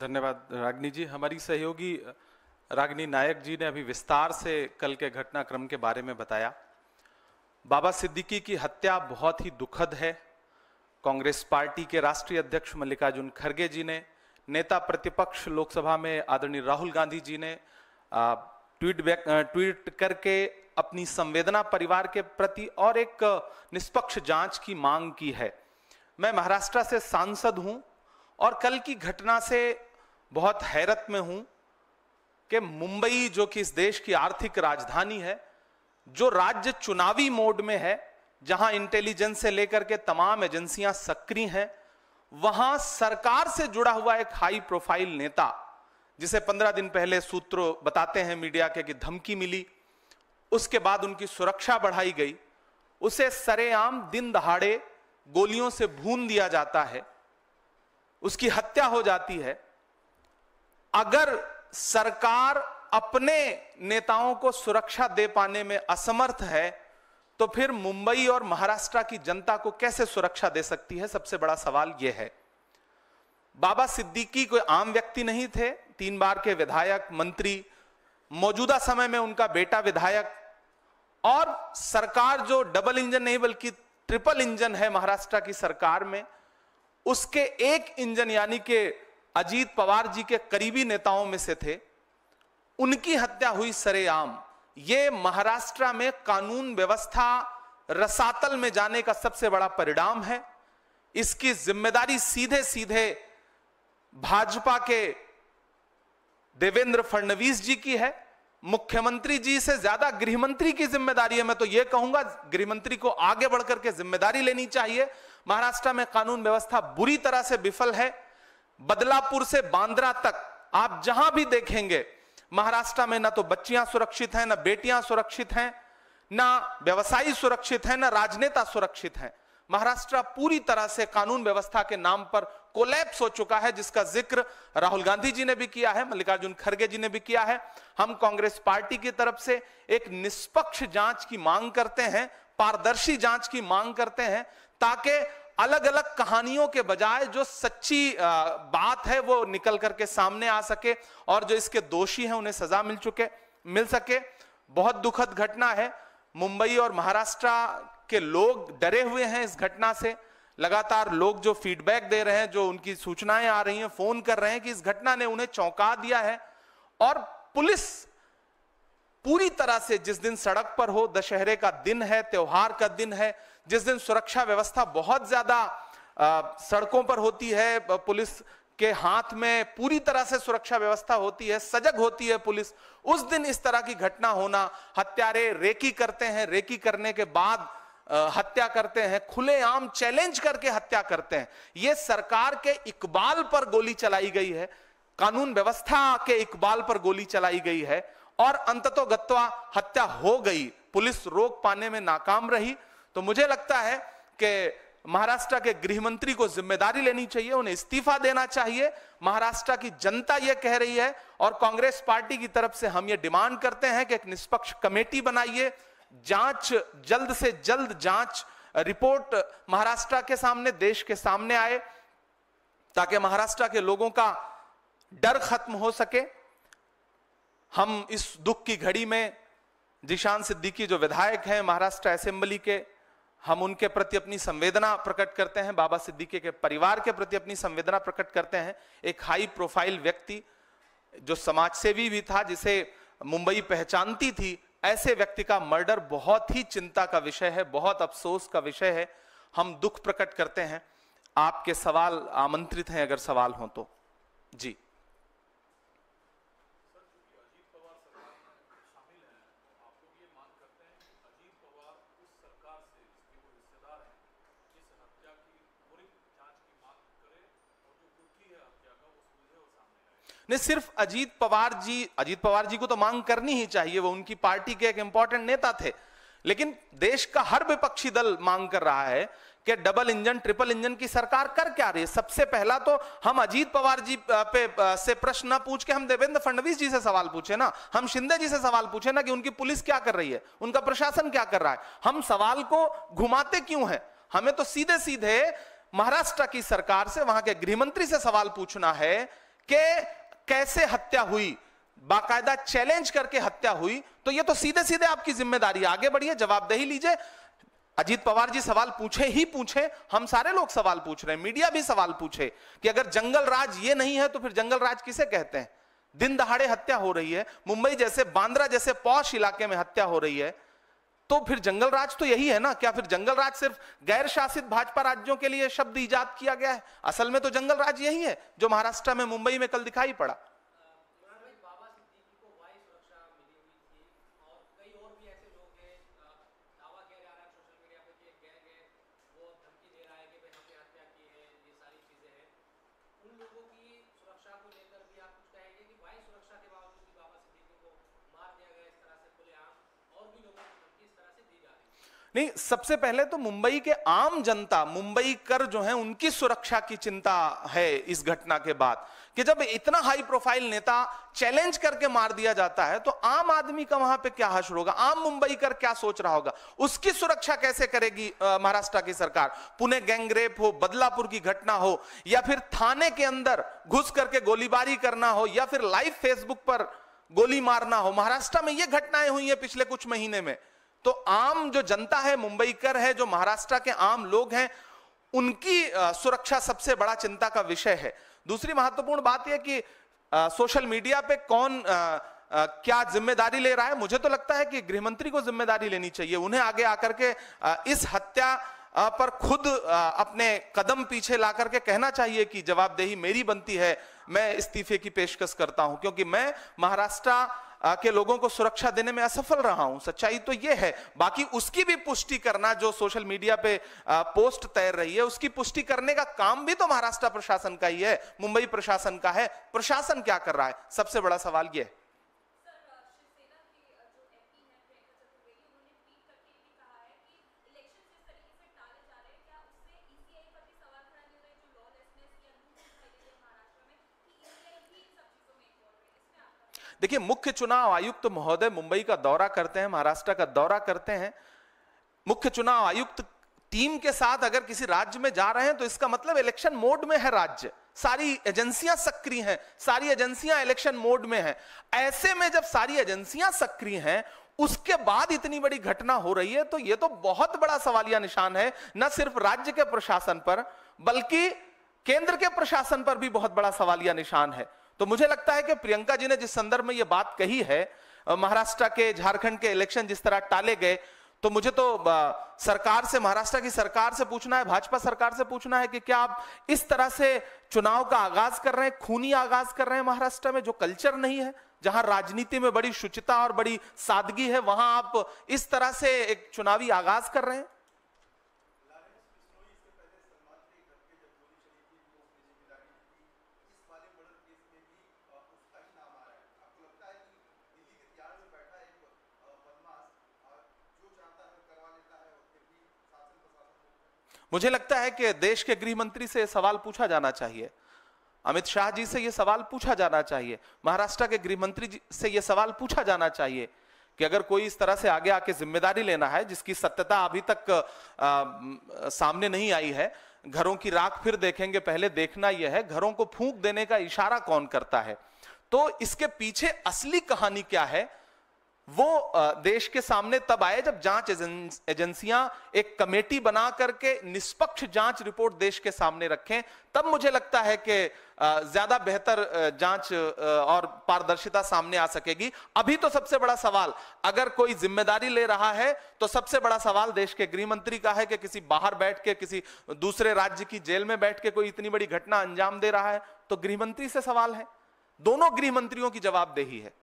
धन्यवाद रागनी जी हमारी सहयोगी रागनी नायक जी ने अभी विस्तार से कल के घटनाक्रम के बारे में बताया बाबा सिद्दीकी की हत्या बहुत ही दुखद है कांग्रेस पार्टी के राष्ट्रीय अध्यक्ष मल्लिकार्जुन खड़गे जी ने नेता प्रतिपक्ष लोकसभा में आदरणीय राहुल गांधी जी ने ट्वीट ट्वीट करके अपनी संवेदना परिवार के प्रति और एक निष्पक्ष जांच की मांग की है मैं महाराष्ट्र से सांसद हूं और कल की घटना से बहुत हैरत में हूं कि मुंबई जो कि इस देश की आर्थिक राजधानी है जो राज्य चुनावी मोड में है जहां इंटेलिजेंस से लेकर के तमाम एजेंसियां सक्रिय हैं वहां सरकार से जुड़ा हुआ एक हाई प्रोफाइल नेता जिसे पंद्रह दिन पहले सूत्रों बताते हैं मीडिया के कि धमकी मिली उसके बाद उनकी सुरक्षा बढ़ाई गई उसे सरेआम दिन दहाड़े गोलियों से भून दिया जाता है उसकी हत्या हो जाती है अगर सरकार अपने नेताओं को सुरक्षा दे पाने में असमर्थ है तो फिर मुंबई और महाराष्ट्र की जनता को कैसे सुरक्षा दे सकती है सबसे बड़ा सवाल यह है बाबा सिद्दीकी कोई आम व्यक्ति नहीं थे तीन बार के विधायक मंत्री मौजूदा समय में उनका बेटा विधायक और सरकार जो डबल इंजन नहीं बल्कि ट्रिपल इंजन है महाराष्ट्र की सरकार में उसके एक इंजन यानी के अजीत पवार जी के करीबी नेताओं में से थे उनकी हत्या हुई सरेआम ये महाराष्ट्र में कानून व्यवस्था रसातल में जाने का सबसे बड़ा परिणाम है इसकी जिम्मेदारी सीधे सीधे भाजपा के देवेंद्र फडणवीस जी की है मुख्यमंत्री जी से ज्यादा गृहमंत्री की जिम्मेदारी है मैं तो यह कहूंगा गृहमंत्री को आगे बढ़कर के जिम्मेदारी लेनी चाहिए महाराष्ट्र में कानून व्यवस्था बुरी तरह से विफल है बदलापुर से बांद्रा तक आप जहां भी देखेंगे महाराष्ट्र में ना तो बच्चियां सुरक्षित हैं ना बेटियां सुरक्षित हैं ना व्यवसायी सुरक्षित हैं ना राजनेता सुरक्षित हैं महाराष्ट्र पूरी तरह से कानून व्यवस्था के नाम पर कोलैप्स हो चुका है जिसका जिक्र राहुल गांधी जी ने भी किया है मल्लिकार्जुन खड़गे जी ने भी किया है हम कांग्रेस पार्टी की तरफ से एक निष्पक्ष जांच की मांग करते हैं पारदर्शी जांच की मांग करते हैं ताकि अलग अलग कहानियों के बजाय जो सच्ची बात है वो निकल करके सामने आ सके और जो इसके दोषी हैं उन्हें सजा मिल चुके मिल सके बहुत दुखद घटना है मुंबई और महाराष्ट्र के लोग डरे हुए हैं इस घटना से लगातार लोग जो फीडबैक दे रहे हैं जो उनकी सूचनाएं आ रही हैं फोन कर रहे हैं कि इस घटना ने उन्हें चौंका दिया है और पुलिस पूरी तरह से जिस दिन सड़क पर हो दशहरे का दिन है त्योहार का दिन है जिस दिन सुरक्षा व्यवस्था बहुत ज्यादा सड़कों पर होती है पुलिस के हाथ में पूरी तरह से सुरक्षा व्यवस्था होती है सजग होती है पुलिस उस दिन इस तरह की घटना होना हत्यारे रेकी करते हैं रेकी करने के बाद हत्या करते हैं खुलेआम चैलेंज करके हत्या करते हैं यह सरकार के इकबाल पर गोली चलाई गई है कानून व्यवस्था के इकबाल पर गोली चलाई गई है और अंततो गत्वा हत्या हो गई पुलिस रोक पाने में नाकाम रही तो मुझे लगता है कि महाराष्ट्र के गृह मंत्री को जिम्मेदारी लेनी चाहिए उन्हें इस्तीफा देना चाहिए महाराष्ट्र की जनता यह कह रही है और कांग्रेस पार्टी की तरफ से हम ये डिमांड करते हैं कि एक निष्पक्ष कमेटी बनाइए जांच जल्द से जल्द जांच रिपोर्ट महाराष्ट्र के सामने देश के सामने आए ताकि महाराष्ट्र के लोगों का डर खत्म हो सके हम इस दुख की घड़ी में जिशान सिद्दीकी जो विधायक हैं महाराष्ट्र असेंबली के हम उनके प्रति अपनी संवेदना प्रकट करते हैं बाबा सिद्दीकी के परिवार के प्रति अपनी संवेदना प्रकट करते हैं एक हाई प्रोफाइल व्यक्ति जो समाज सेवी भी था जिसे मुंबई पहचानती थी ऐसे व्यक्ति का मर्डर बहुत ही चिंता का विषय है बहुत अफसोस का विषय है हम दुख प्रकट करते हैं आपके सवाल आमंत्रित हैं अगर सवाल हो तो जी ने सिर्फ अजीत पवार जी अजीत पवार जी को तो मांग करनी ही चाहिए वो उनकी पार्टी के एक इंपॉर्टेंट नेता थे लेकिन देश का हर विपक्षी दल मांग कर रहा है कि डबल इंजन ट्रिपल इंजन की सरकार कर क्या रही है सबसे पहला तो हम अजीत पवार जी पे से प्रश्न ना पूछ के हम देवेंद्र फडणवीस जी से सवाल पूछे ना हम शिंदे जी से सवाल पूछे ना कि उनकी पुलिस क्या कर रही है उनका प्रशासन क्या कर रहा है हम सवाल को घुमाते क्यों है हमें तो सीधे सीधे महाराष्ट्र की सरकार से वहां के गृहमंत्री से सवाल पूछना है कि कैसे हत्या हुई बाकायदा चैलेंज करके हत्या हुई तो ये तो सीधे सीधे आपकी जिम्मेदारी आगे बढ़िए जवाबदेही लीजिए अजीत पवार जी सवाल पूछे ही पूछे हम सारे लोग सवाल पूछ रहे हैं मीडिया भी सवाल पूछे कि अगर जंगल राज ये नहीं है तो फिर जंगल राज किसे कहते हैं दिन दहाड़े हत्या हो रही है मुंबई जैसे बांद्रा जैसे पौश इलाके में हत्या हो रही है तो फिर जंगल राज तो यही है ना क्या फिर जंगल राज सिर्फ गैर शासित भाजपा राज्यों के लिए शब्द ईजाद किया गया है असल में तो जंगल राज यही है जो महाराष्ट्र में मुंबई में कल दिखाई पड़ा नहीं सबसे पहले तो मुंबई के आम जनता मुंबई कर जो है उनकी सुरक्षा की चिंता है इस घटना के बाद कि जब इतना हाई प्रोफाइल नेता चैलेंज करके मार दिया जाता है तो आम आदमी का वहां पे क्या हश्र होगा आम मुंबई कर क्या सोच रहा होगा उसकी सुरक्षा कैसे करेगी महाराष्ट्र की सरकार पुणे गैंगरेप हो बदलापुर की घटना हो या फिर थाने के अंदर घुस करके गोलीबारी करना हो या फिर लाइव फेसबुक पर गोली मारना हो महाराष्ट्र में यह घटनाएं हुई है पिछले कुछ महीने में तो आम जो जनता है मुंबईकर है जो महाराष्ट्र के आम लोग हैं उनकी सुरक्षा सबसे बड़ा चिंता का विषय है दूसरी महत्वपूर्ण बात यह कि आ, सोशल मीडिया पे कौन आ, आ, क्या जिम्मेदारी ले रहा है मुझे तो लगता है कि गृहमंत्री को जिम्मेदारी लेनी चाहिए उन्हें आगे आकर के इस हत्या पर खुद अपने कदम पीछे ला करके कहना चाहिए कि जवाबदेही मेरी बनती है मैं इस्तीफे की पेशकश करता हूं क्योंकि मैं महाराष्ट्र के लोगों को सुरक्षा देने में असफल रहा हूं सच्चाई तो यह है बाकी उसकी भी पुष्टि करना जो सोशल मीडिया पे पोस्ट तैर रही है उसकी पुष्टि करने का काम भी तो महाराष्ट्र प्रशासन का ही है मुंबई प्रशासन का है प्रशासन क्या कर रहा है सबसे बड़ा सवाल यह है देखिए मुख्य चुनाव आयुक्त महोदय मुंबई का दौरा करते हैं महाराष्ट्र का दौरा करते हैं मुख्य चुनाव आयुक्त टीम के साथ अगर किसी राज्य में जा रहे हैं तो इसका मतलब इलेक्शन मोड में है राज्य सारी एजेंसियां सक्रिय हैं सारी एजेंसियां इलेक्शन मोड में हैं ऐसे में जब सारी एजेंसियां सक्रिय हैं उसके बाद इतनी बड़ी घटना हो रही है तो यह तो बहुत बड़ा सवालिया निशान है न सिर्फ राज्य के प्रशासन पर बल्कि केंद्र के प्रशासन पर भी बहुत बड़ा सवालिया निशान है तो मुझे लगता है कि प्रियंका जी ने जिस संदर्भ में यह बात कही है महाराष्ट्र के झारखंड के इलेक्शन जिस तरह टाले गए तो मुझे तो सरकार से महाराष्ट्र की सरकार से पूछना है भाजपा सरकार से पूछना है कि क्या आप इस तरह से चुनाव का आगाज कर रहे हैं खूनी आगाज कर रहे हैं महाराष्ट्र में जो कल्चर नहीं है जहां राजनीति में बड़ी शुचिता और बड़ी सादगी है वहां आप इस तरह से एक चुनावी आगाज कर रहे हैं मुझे लगता है कि देश के गृह मंत्री से सवाल पूछा जाना चाहिए अमित शाह जी से यह सवाल पूछा जाना चाहिए महाराष्ट्र के गृह मंत्री से यह सवाल पूछा जाना चाहिए कि अगर कोई इस तरह से आगे आके जिम्मेदारी लेना है जिसकी सत्यता अभी तक आ, सामने नहीं आई है घरों की राख फिर देखेंगे पहले देखना यह है घरों को फूंक देने का इशारा कौन करता है तो इसके पीछे असली कहानी क्या है वो देश के सामने तब आए जब जांच एजेंसियां एक कमेटी बना करके निष्पक्ष जांच रिपोर्ट देश के सामने रखें तब मुझे लगता है कि ज्यादा बेहतर जांच और पारदर्शिता सामने आ सकेगी अभी तो सबसे बड़ा सवाल अगर कोई जिम्मेदारी ले रहा है तो सबसे बड़ा सवाल देश के गृह मंत्री का है कि किसी बाहर बैठ के किसी दूसरे राज्य की जेल में बैठ के कोई इतनी बड़ी घटना अंजाम दे रहा है तो गृह मंत्री से सवाल है दोनों गृह मंत्रियों की जवाबदेही है